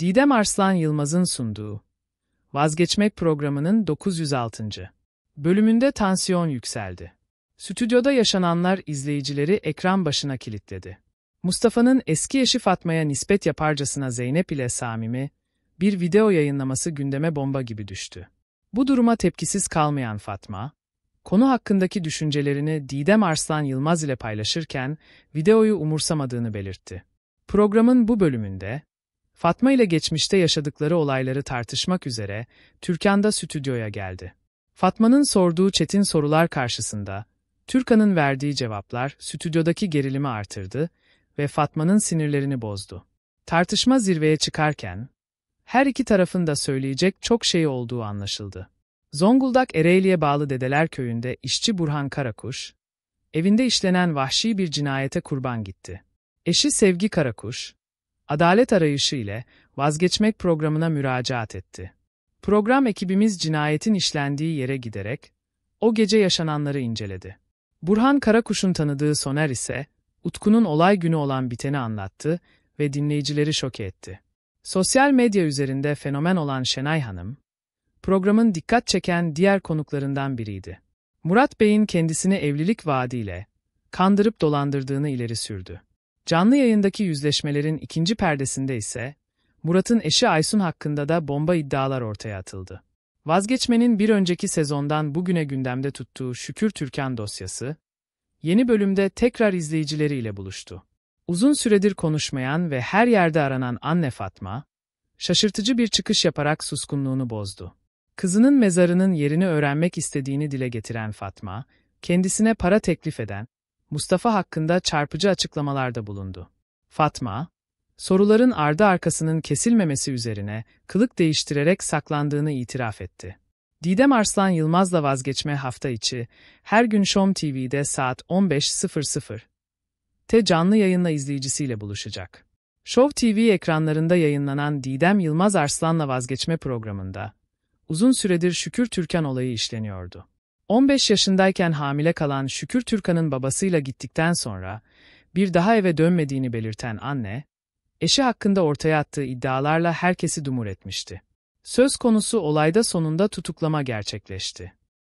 Didem Arslan Yılmaz'ın sunduğu Vazgeçmek programının 906. bölümünde tansiyon yükseldi. Stüdyoda yaşananlar izleyicileri ekran başına kilitledi. Mustafa'nın eski eşi Fatma'ya nispet yaparcasına Zeynep ile Samim'i bir video yayınlaması gündeme bomba gibi düştü. Bu duruma tepkisiz kalmayan Fatma, konu hakkındaki düşüncelerini Didem Arslan Yılmaz ile paylaşırken videoyu umursamadığını belirtti. Programın bu bölümünde Fatma ile geçmişte yaşadıkları olayları tartışmak üzere Türkan'da stüdyoya geldi. Fatma'nın sorduğu çetin sorular karşısında Türkan'ın verdiği cevaplar stüdyodaki gerilimi artırdı ve Fatma'nın sinirlerini bozdu. Tartışma zirveye çıkarken her iki tarafın da söyleyecek çok şey olduğu anlaşıldı. Zonguldak Ereğli'ye bağlı Dedeler Köyü'nde işçi Burhan Karakuş, evinde işlenen vahşi bir cinayete kurban gitti. Eşi Sevgi Karakuş, adalet arayışı ile vazgeçmek programına müracaat etti. Program ekibimiz cinayetin işlendiği yere giderek o gece yaşananları inceledi. Burhan Karakuş'un tanıdığı Soner ise Utku'nun olay günü olan biteni anlattı ve dinleyicileri şoke etti. Sosyal medya üzerinde fenomen olan Şenay Hanım, programın dikkat çeken diğer konuklarından biriydi. Murat Bey'in kendisini evlilik vaadiyle kandırıp dolandırdığını ileri sürdü. Canlı yayındaki yüzleşmelerin ikinci perdesinde ise Murat'ın eşi Aysun hakkında da bomba iddialar ortaya atıldı. Vazgeçmenin bir önceki sezondan bugüne gündemde tuttuğu Şükür Türkan dosyası, yeni bölümde tekrar izleyicileriyle buluştu. Uzun süredir konuşmayan ve her yerde aranan anne Fatma, şaşırtıcı bir çıkış yaparak suskunluğunu bozdu. Kızının mezarının yerini öğrenmek istediğini dile getiren Fatma, kendisine para teklif eden Mustafa hakkında çarpıcı açıklamalarda bulundu. Fatma, soruların ardı arkasının kesilmemesi üzerine kılık değiştirerek saklandığını itiraf etti. Didem Arslan Yılmaz'la vazgeçme hafta içi, her gün Şom TV'de saat 15.00 te canlı yayınla izleyicisiyle buluşacak. Show TV ekranlarında yayınlanan Didem Yılmaz Arslan'la vazgeçme programında, uzun süredir Şükür Türkan olayı işleniyordu. 15 yaşındayken hamile kalan Şükür Türkan'ın babasıyla gittikten sonra bir daha eve dönmediğini belirten anne, eşi hakkında ortaya attığı iddialarla herkesi dumur etmişti. Söz konusu olayda sonunda tutuklama gerçekleşti.